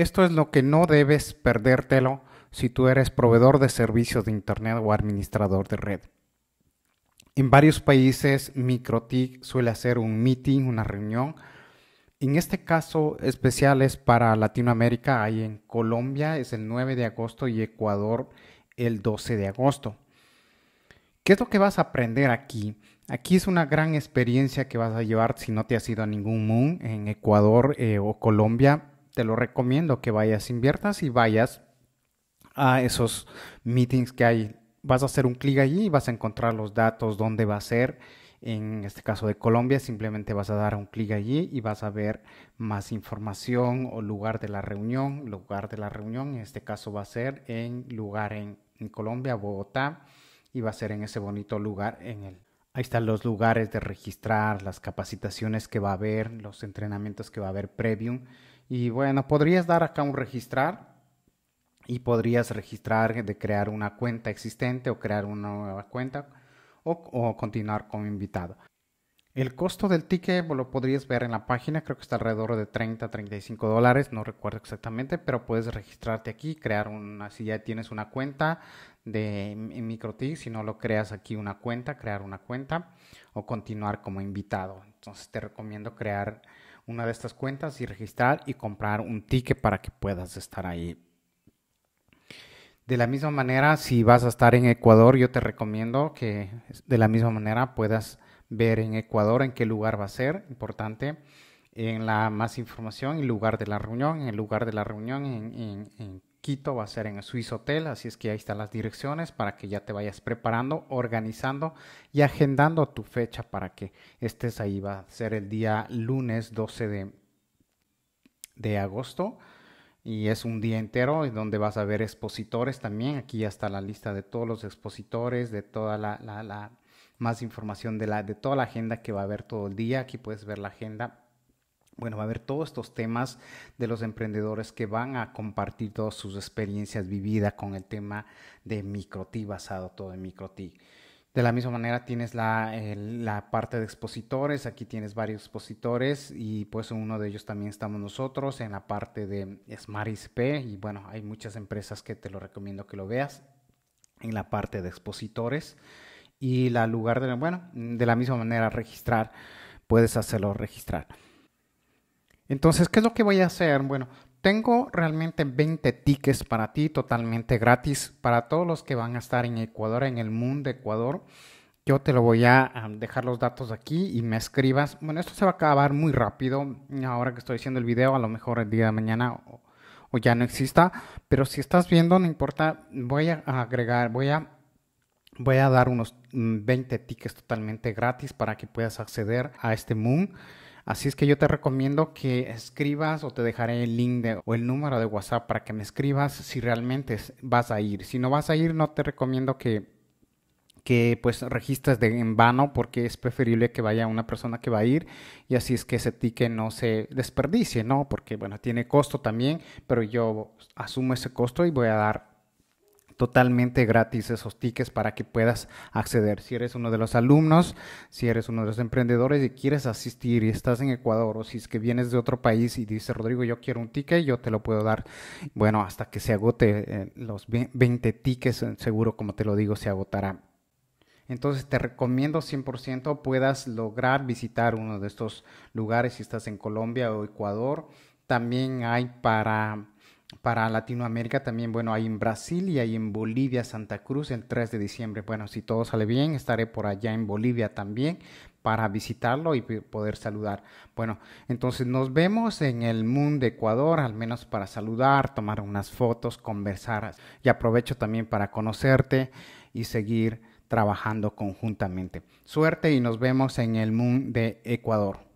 Esto es lo que no debes perdértelo si tú eres proveedor de servicios de Internet o administrador de red. En varios países, MicroTIC suele hacer un meeting, una reunión. En este caso especial es para Latinoamérica, hay en Colombia es el 9 de agosto y Ecuador el 12 de agosto. ¿Qué es lo que vas a aprender aquí? Aquí es una gran experiencia que vas a llevar si no te has ido a ningún Moon en Ecuador eh, o Colombia te lo recomiendo que vayas, inviertas y vayas a esos meetings que hay. Vas a hacer un clic allí y vas a encontrar los datos, dónde va a ser. En este caso de Colombia, simplemente vas a dar un clic allí y vas a ver más información o lugar de la reunión. Lugar de la reunión, en este caso va a ser en lugar en Colombia, Bogotá, y va a ser en ese bonito lugar en el Ahí están los lugares de registrar, las capacitaciones que va a haber, los entrenamientos que va a haber premium Y bueno, podrías dar acá un registrar y podrías registrar de crear una cuenta existente o crear una nueva cuenta o, o continuar como invitado. El costo del ticket lo podrías ver en la página, creo que está alrededor de 30 35 dólares, no recuerdo exactamente, pero puedes registrarte aquí, crear una, si ya tienes una cuenta de MicroTick, si no lo creas aquí una cuenta, crear una cuenta o continuar como invitado. Entonces te recomiendo crear una de estas cuentas y registrar y comprar un ticket para que puedas estar ahí de la misma manera, si vas a estar en Ecuador, yo te recomiendo que de la misma manera puedas ver en Ecuador en qué lugar va a ser, importante, en la más información, el lugar de la reunión, en el lugar de la reunión en, Quito va a ser en el Swiss Hotel, así es que ahí están las direcciones para que ya te vayas preparando, organizando y agendando tu fecha para que estés ahí. Va a ser el día lunes 12 de, de agosto y es un día entero donde vas a ver expositores también. Aquí ya está la lista de todos los expositores, de toda la, la más información de, la, de toda la agenda que va a haber todo el día. Aquí puedes ver la agenda bueno, va a haber todos estos temas de los emprendedores que van a compartir todas sus experiencias vividas con el tema de microt basado todo en microt De la misma manera tienes la, la, parte de expositores, aquí tienes varios expositores y pues uno de ellos también estamos nosotros en la parte de Smart isp y bueno, hay muchas empresas que te lo recomiendo que lo veas en la parte de expositores y la lugar de la, bueno, de la misma manera registrar, puedes hacerlo registrar. Entonces, ¿qué es lo que voy a hacer? Bueno, tengo realmente 20 tickets para ti totalmente gratis para todos los que van a estar en Ecuador, en el mundo Ecuador. Yo te lo voy a dejar los datos aquí y me escribas. Bueno, esto se va a acabar muy rápido. Ahora que estoy haciendo el video, a lo mejor el día de mañana o ya no exista. Pero si estás viendo, no importa, voy a agregar, voy a voy a dar unos 20 mm, tickets totalmente gratis para que puedas acceder a este Moon. Así es que yo te recomiendo que escribas o te dejaré el link o el número de WhatsApp para que me escribas si realmente vas a ir. Si no vas a ir, no te recomiendo que, que pues registres de, en vano porque es preferible que vaya una persona que va a ir y así es que ese ticket no se desperdicie, ¿no? Porque bueno, tiene costo también, pero yo asumo ese costo y voy a dar totalmente gratis esos tickets para que puedas acceder. Si eres uno de los alumnos, si eres uno de los emprendedores y quieres asistir y estás en Ecuador o si es que vienes de otro país y dices, Rodrigo, yo quiero un ticket, yo te lo puedo dar. Bueno, hasta que se agote eh, los 20 tickets, eh, seguro, como te lo digo, se agotará. Entonces te recomiendo 100% puedas lograr visitar uno de estos lugares si estás en Colombia o Ecuador. También hay para para Latinoamérica también, bueno, hay en Brasil y hay en Bolivia, Santa Cruz, el 3 de diciembre. Bueno, si todo sale bien, estaré por allá en Bolivia también para visitarlo y poder saludar. Bueno, entonces nos vemos en el Moon de Ecuador, al menos para saludar, tomar unas fotos, conversar. Y aprovecho también para conocerte y seguir trabajando conjuntamente. Suerte y nos vemos en el Moon de Ecuador.